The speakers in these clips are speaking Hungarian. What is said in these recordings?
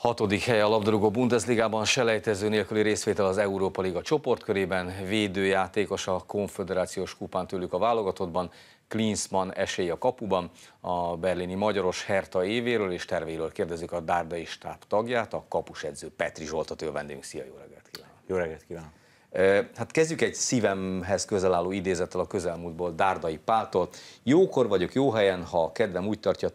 Hatodik hely a labdarúgó Bundesligában selejtező nélküli részvétel az Európa Liga csoportkörében, védőjátékos a konfederációs kupán tőlük a válogatottban, Klinsmann esély a kapuban, a berlini magyaros Herta évéről és tervéről kérdezik a Dárdai stáb tagját, a kapusedző Petri Zsoltot, ő vendégünk. Szia, jó reggelt kívánok! Jó reggelt kívánok! Hát kezdjük egy szívemhez közel álló idézettel a közelmúltból, Dárdai Pától. Jókor vagyok jó helyen, ha a kedvem úgy tartja,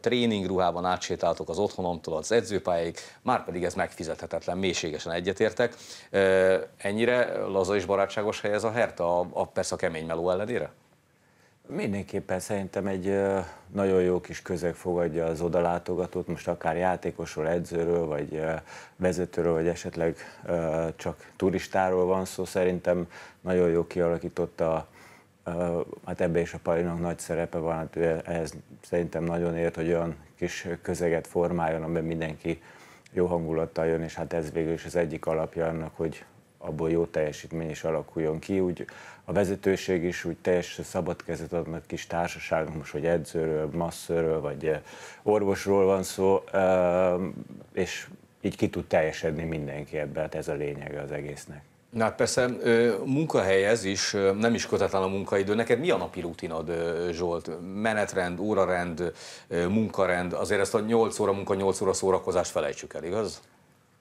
ruhában átsétáltok az otthonomtól az edzőpályáig, már pedig ez megfizethetetlen, mélységesen egyetértek. Ennyire laza és barátságos hely ez a Herta, a, a persze a kemény meló ellenére? Mindenképpen szerintem egy nagyon jó kis közeg fogadja az odalátogatót, most akár játékosról, edzőről, vagy vezetőről, vagy esetleg csak turistáról van szó. Szerintem nagyon jó kialakította, hát ebbe is a Palinak nagy szerepe van, hát ő ehhez szerintem nagyon ért, hogy olyan kis közeget formáljon, amiben mindenki jó hangulattal jön, és hát ez végül is az egyik alapja annak, hogy abból jó teljesítmény is alakuljon ki. Úgy a vezetőség is úgy teljes szabad kezet adnak kis társaságnak, most hogy edzőről, masszörről, vagy eh, orvosról van szó, ehm, és így ki tud teljesedni mindenki ebbe, hát ez a lényege az egésznek. Na hát persze, munkahely ez is, nem is kötetlen a munkaidő. Neked mi a napi rutinod, Zsolt? Menetrend, órarend, munkarend, azért ezt a 8 óra munka, 8 óra szórakozást felejtsük el, igaz?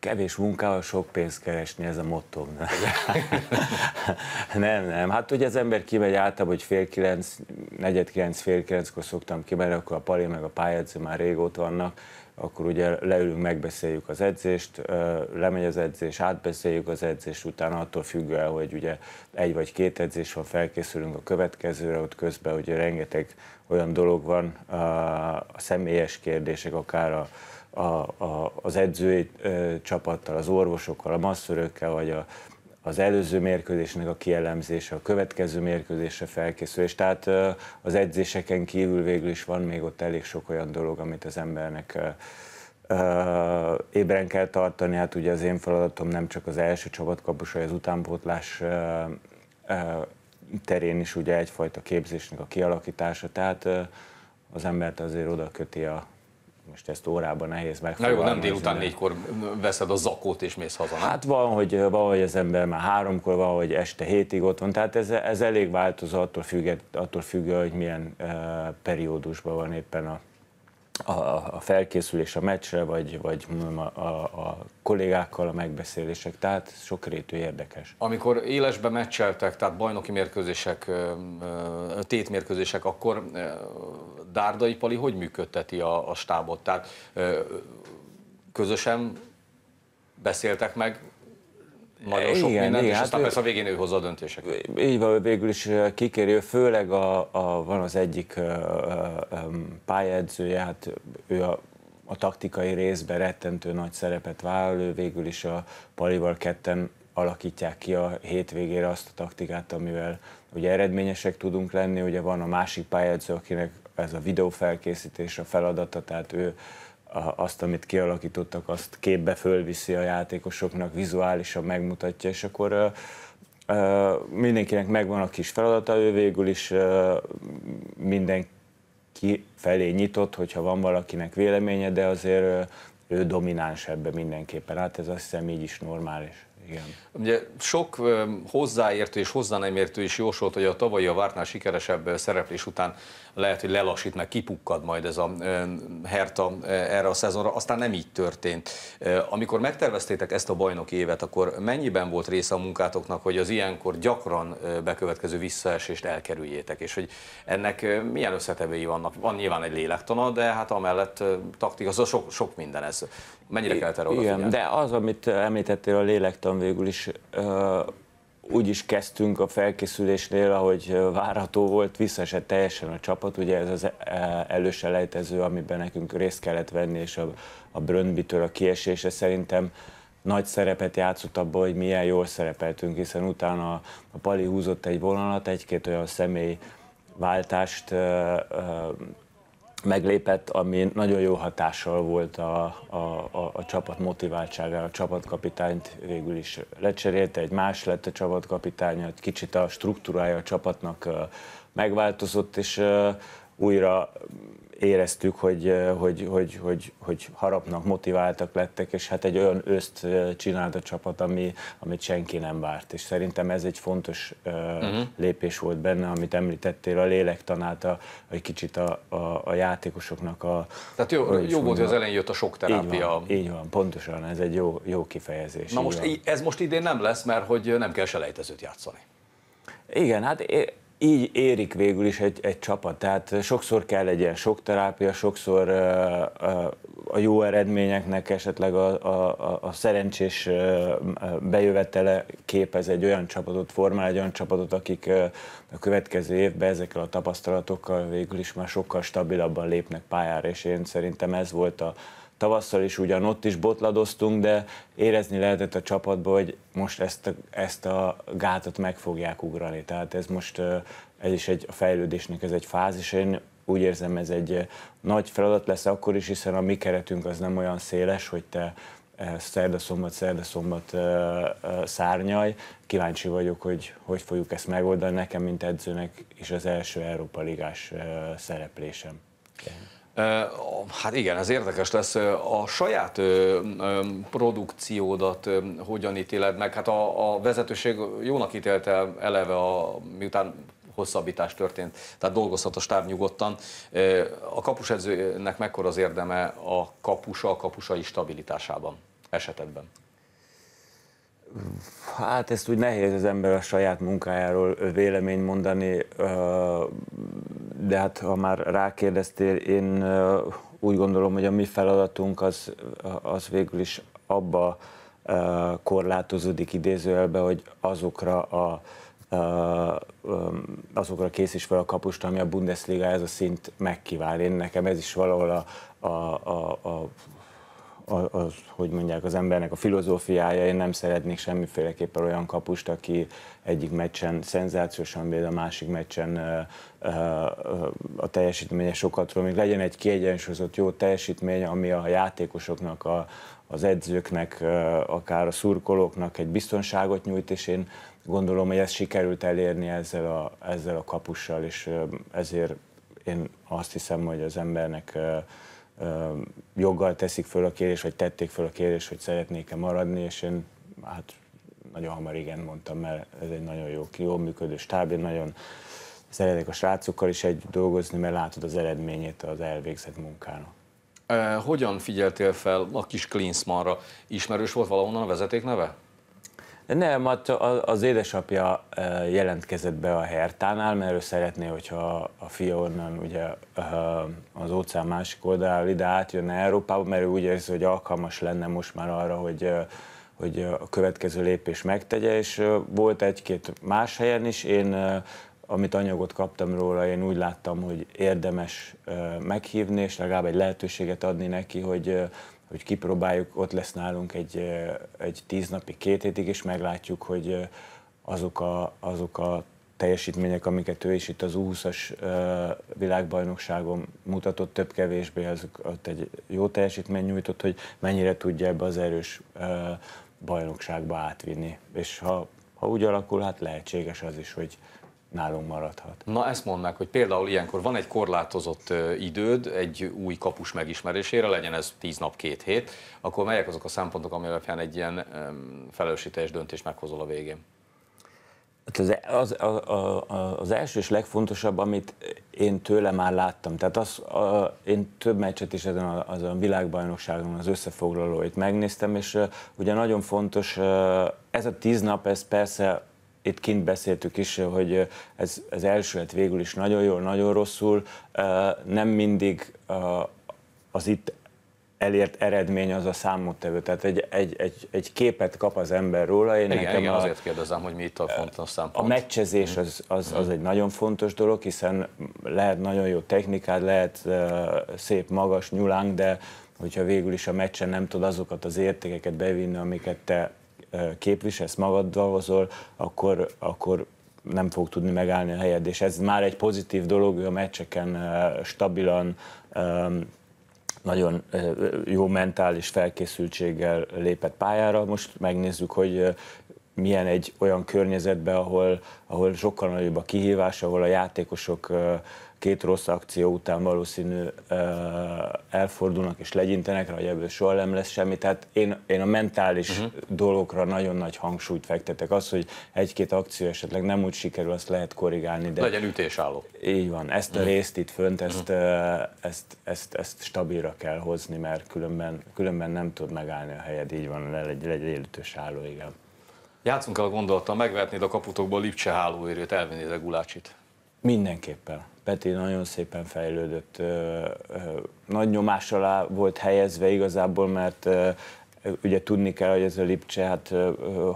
kevés munkával sok pénzt keresni, ez a motto. Nem? nem, nem. Hát ugye az ember kimegy általában, hogy fél kilenc, negyed kilenc, fél kilenckor szoktam kimenni, akkor a pali meg a pályedző már régóta vannak, akkor ugye leülünk, megbeszéljük az edzést, lemegy az edzés, átbeszéljük az edzést, utána attól függ el, hogy ugye egy vagy két edzés van, felkészülünk a következőre, ott közben ugye rengeteg olyan dolog van, a személyes kérdések, akár a, a, a, az edzői ö, csapattal, az orvosokkal, a masszörökkel, vagy a, az előző mérkőzésnek a kielemzése, a következő mérkőzésre felkészülés. Tehát az edzéseken kívül végül is van még ott elég sok olyan dolog, amit az embernek ébren kell tartani. Hát ugye az én feladatom nem csak az első csapatkapus, vagy az utánpótlás terén is ugye egyfajta képzésnek a kialakítása. Tehát az embert azért oda köti a, most ezt órában nehéz megfogalmazni. Na jó, nem délután négykor veszed a zakót és mész haza. Hát van, hogy, valahogy az ember már háromkor, van, este hétig ott van, tehát ez, ez elég változó, attól függ, attól függ hogy milyen uh, periódusban van éppen a a, a felkészülés a meccsre, vagy, vagy a, a kollégákkal a megbeszélések, tehát sokrétű érdekes. Amikor élesben meccseltek, tehát bajnoki mérkőzések, tétmérkőzések, akkor Dárdai Pali hogy működteti a, a stábot? Tehát közösen beszéltek meg nagyon sok igen, mindent, igen, és hát aztán ő, persze a végén ő hozza a döntéseket. Így van, végül is ő főleg a, a, van az egyik pályedzője, hát ő a a taktikai részben rettentő nagy szerepet vállal, ő végül is a Palival ketten alakítják ki a hétvégére azt a taktikát, amivel ugye eredményesek tudunk lenni, ugye van a másik pályázó, akinek ez a videófelkészítés a feladata, tehát ő azt, amit kialakítottak, azt képbe fölviszi a játékosoknak, vizuálisan megmutatja, és akkor mindenkinek megvan a kis feladata, ő végül is mindenki felé nyitott, hogyha van valakinek véleménye, de azért ő domináns ebbe mindenképpen. Hát ez azt hiszem így is normális. Igen. Ugye sok hozzáértő és hozzá nem értő is jósolt, hogy a tavalyi a vártnál sikeresebb szereplés után lehet, hogy lelassít, meg kipukkad majd ez a Herta erre a szezonra. Aztán nem így történt. Amikor megterveztétek ezt a bajnoki évet, akkor mennyiben volt része a munkátoknak, hogy az ilyenkor gyakran bekövetkező visszaesést elkerüljétek, és hogy ennek milyen összetevői vannak? Van nyilván egy lélektana, de hát amellett taktika, az szóval sok, sok minden ez. Mennyire kell erre Igen, de az, amit említettél a lélektan mondtam végül is, úgy is kezdtünk a felkészülésnél, ahogy várható volt, visszaesett teljesen a csapat, ugye ez az e, előselejtező, amiben nekünk részt kellett venni, és a, a Bröndbitől a kiesése szerintem nagy szerepet játszott abban, hogy milyen jól szerepeltünk, hiszen utána a, a Pali húzott egy vonalat, egy-két olyan személy váltást meglépett, ami nagyon jó hatással volt a, a, a, a csapat motiváltságára. A csapatkapitányt végül is lecserélte, egy más lett a csapatkapitánya, egy kicsit a struktúrája a csapatnak megváltozott, és újra éreztük, hogy, hogy, hogy, hogy, hogy harapnak, motiváltak lettek, és hát egy olyan öszt csinált a csapat, ami, amit senki nem várt. És szerintem ez egy fontos uh-huh. lépés volt benne, amit említettél, a lélektanát, a, egy kicsit a, a, a játékosoknak a... Tehát jó, jó volt, hogy az elején jött a sok terápia. Így van, így van, pontosan, ez egy jó, jó kifejezés. Na most van. ez most idén nem lesz, mert hogy nem kell selejtezőt játszani. Igen, hát így érik végül is egy, egy csapat. Tehát sokszor kell egy ilyen sok terápia, sokszor a jó eredményeknek esetleg a, a, a szerencsés bejövetele képez egy olyan csapatot, formál egy olyan csapatot, akik a következő évben ezekkel a tapasztalatokkal végül is már sokkal stabilabban lépnek pályára, és én szerintem ez volt a tavasszal is ugyanott is botladoztunk, de érezni lehetett a csapatban, hogy most ezt a, ezt a gátat meg fogják ugrani. Tehát ez most, ez is egy a fejlődésnek ez egy fázis, én úgy érzem, ez egy nagy feladat lesz akkor is, hiszen a mi keretünk az nem olyan széles, hogy te szombat szerda szombat szárnyaj. Kíváncsi vagyok, hogy hogy fogjuk ezt megoldani nekem, mint edzőnek, és az első Európa Ligás szereplésem. Okay. Hát igen, ez érdekes lesz. A saját produkciódat hogyan ítéled meg? Hát a, a vezetőség jónak ítélte eleve, a, miután hosszabbítás történt, tehát dolgozhat a stáb nyugodtan. A kapusedzőnek mekkora az érdeme a kapusa, a kapusai stabilitásában esetedben? Hát ezt úgy nehéz az ember a saját munkájáról vélemény mondani de hát ha már rákérdeztél, én úgy gondolom, hogy a mi feladatunk az, az végül is abba korlátozódik idézőjelbe, hogy azokra a azokra készíts fel a kapust, ami a Bundesliga ez a szint megkivál. Én nekem ez is valahol a, a, a, a a, a, hogy mondják, az embernek a filozófiája, én nem szeretnék semmiféleképpen olyan kapust, aki egyik meccsen szenzációsan véd, a másik meccsen ö, ö, a teljesítménye sokat ról, még legyen egy kiegyensúlyozott jó teljesítmény, ami a játékosoknak, a, az edzőknek, akár a szurkolóknak egy biztonságot nyújt, és én gondolom, hogy ezt sikerült elérni ezzel a, ezzel a kapussal, és ezért én azt hiszem, hogy az embernek joggal teszik föl a kérés, vagy tették föl a kérés, hogy szeretnék-e maradni, és én hát nagyon hamar igen mondtam, mert ez egy nagyon jó, jó működő stáb, én nagyon szeretek a srácokkal is egy dolgozni, mert látod az eredményét az elvégzett munkának. hogyan figyeltél fel a kis Klinsmanra? Ismerős volt valahonnan a vezeték neve? De nem, hát az édesapja jelentkezett be a Hertánál, mert ő szeretné, hogyha a fia onnan ugye az óceán másik oldalára ide átjönne Európába, mert ő úgy érzi, hogy alkalmas lenne most már arra, hogy hogy a következő lépés megtegye, és volt egy-két más helyen is, én amit anyagot kaptam róla, én úgy láttam, hogy érdemes meghívni, és legalább egy lehetőséget adni neki, hogy hogy kipróbáljuk, ott lesz nálunk egy, egy tíz napi, két hétig, és meglátjuk, hogy azok a, azok a teljesítmények, amiket ő is itt az U20-as világbajnokságon mutatott, több-kevésbé azok ott egy jó teljesítmény nyújtott, hogy mennyire tudja ebbe az erős bajnokságba átvinni. És ha, ha úgy alakul, hát lehetséges az is, hogy nálunk maradhat. Na ezt mondd meg, hogy például ilyenkor van egy korlátozott időd egy új kapus megismerésére, legyen ez 10 nap, két hét, akkor melyek azok a szempontok, ami alapján egy ilyen felelősséges döntést meghozol a végén? Hát az, e, az, az, az első és legfontosabb, amit én tőle már láttam, tehát az, a, én több meccset is ezen a, az a világbajnokságon az összefoglalóit megnéztem, és uh, ugye nagyon fontos, uh, ez a tíz nap, ez persze itt kint beszéltük is, hogy ez, ez elsüllyedt végül is nagyon jól, nagyon rosszul, nem mindig az itt elért eredmény az a számottevő. Tehát egy, egy, egy, egy képet kap az ember róla. Én igen, nekem igen a, azért kérdezem, hogy mi itt a fontos szempont. A meccsezés mhm. az, az, az mhm. egy nagyon fontos dolog, hiszen lehet nagyon jó technikád, lehet uh, szép magas nyulánk, de hogyha végül is a meccsen nem tud azokat az értékeket bevinni, amiket te képviselsz, magad dolgozol, akkor, akkor nem fog tudni megállni a helyed, és ez már egy pozitív dolog, hogy a meccseken stabilan, nagyon jó mentális felkészültséggel lépett pályára. Most megnézzük, hogy milyen egy olyan környezetbe, ahol, ahol sokkal nagyobb a kihívás, ahol a játékosok két rossz akció után valószínű elfordulnak és legyintenek rá, hogy ebből soha nem lesz semmi. Tehát én, én a mentális uh-huh. dolgokra nagyon nagy hangsúlyt fektetek. Az, hogy egy-két akció esetleg nem úgy sikerül, azt lehet korrigálni. De Legyen ütésálló. Így van. Ezt a uh-huh. részt itt fönt, mhm. ezt, uh-huh. ezt, ezt, ezt stabilra kell hozni, mert különben, különben nem tud megállni a helyed. Így van, legyen egy ütős álló, igen. Játszunk el a gondolattal, megvetnéd a kaputokból Lipcse hálóérőt, elvinnéd a gulácsit. Mindenképpen. Peti nagyon szépen fejlődött. Nagy nyomás alá volt helyezve igazából, mert ugye tudni kell, hogy ez a Lipcse, hát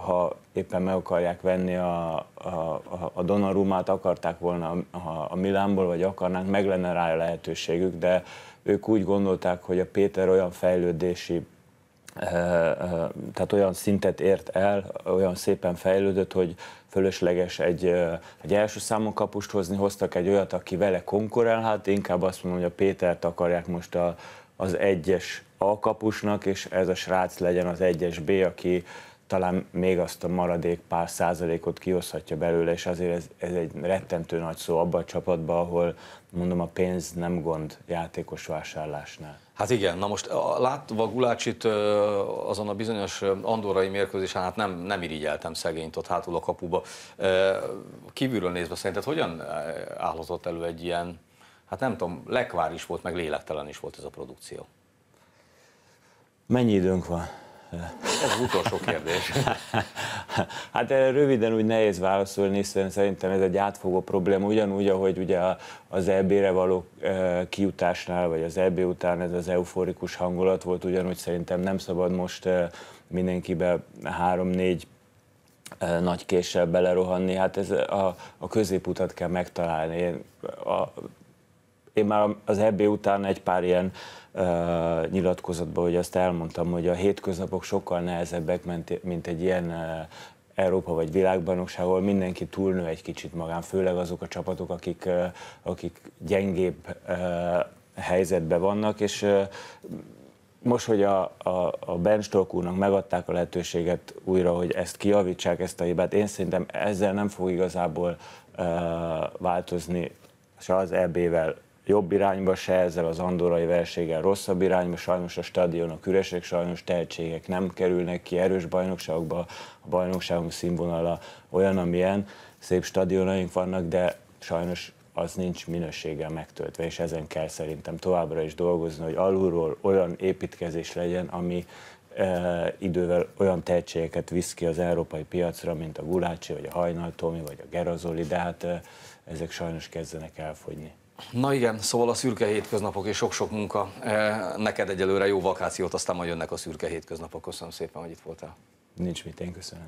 ha éppen meg akarják venni a, a, a Donnarumát, akarták volna a, a Milánból, vagy akarnánk, meg lenne rá lehetőségük, de ők úgy gondolták, hogy a Péter olyan fejlődési tehát olyan szintet ért el, olyan szépen fejlődött, hogy fölösleges egy, egy első számon kapust hozni, hoztak egy olyat, aki vele konkurál, hát inkább azt mondom, hogy a Pétert akarják most a, az egyes A kapusnak, és ez a srác legyen az egyes B, aki talán még azt a maradék pár százalékot kioszhatja belőle, és azért ez, ez egy rettentő nagy szó abban a csapatban, ahol mondom a pénz nem gond játékos vásárlásnál. Hát igen, na most látva Gulácsit azon a bizonyos andorai mérkőzésen, hát nem, nem irigyeltem szegényt ott hátul a kapuba. Kívülről nézve szerinted hogyan állhatott elő egy ilyen, hát nem tudom, lekvár is volt, meg lélektelen is volt ez a produkció? Mennyi időnk van? Ez az utolsó kérdés. hát erre röviden úgy nehéz válaszolni, hiszen szerintem ez egy átfogó probléma, ugyanúgy, ahogy ugye az EB-re való e, kijutásnál, vagy az EB után ez az euforikus hangulat volt, ugyanúgy szerintem nem szabad most e, mindenkibe három-négy e, nagy késsel belerohanni, hát ez a, a középutat kell megtalálni. Én a, én már az EB után egy pár ilyen uh, nyilatkozatban, hogy azt elmondtam, hogy a hétköznapok sokkal nehezebbek, mint egy ilyen uh, Európa vagy világbajnokság, ahol mindenki túlnő egy kicsit magán, főleg azok a csapatok, akik, uh, akik gyengébb uh, helyzetben vannak, és uh, most, hogy a, a, a Ben Stokúrnak megadták a lehetőséget újra, hogy ezt kiavítsák, ezt a hibát, én szerintem ezzel nem fog igazából uh, változni se az EB-vel jobb irányba se, ezzel az andorai verséggel rosszabb irányba, sajnos a stadionok üresek, sajnos tehetségek nem kerülnek ki erős bajnokságokba, a bajnokságunk színvonala olyan, amilyen, szép stadionaink vannak, de sajnos az nincs minőséggel megtöltve, és ezen kell szerintem továbbra is dolgozni, hogy alulról olyan építkezés legyen, ami e, idővel olyan tehetségeket visz ki az európai piacra, mint a Gulácsi, vagy a Hajnal Tomi, vagy a Gerazoli, de hát e, ezek sajnos kezdenek elfogyni. Na igen, szóval a szürke hétköznapok és sok-sok munka. Eh, neked egyelőre jó vakációt, aztán majd jönnek a szürke hétköznapok. Köszönöm szépen, hogy itt voltál. Nincs mit, én köszönöm.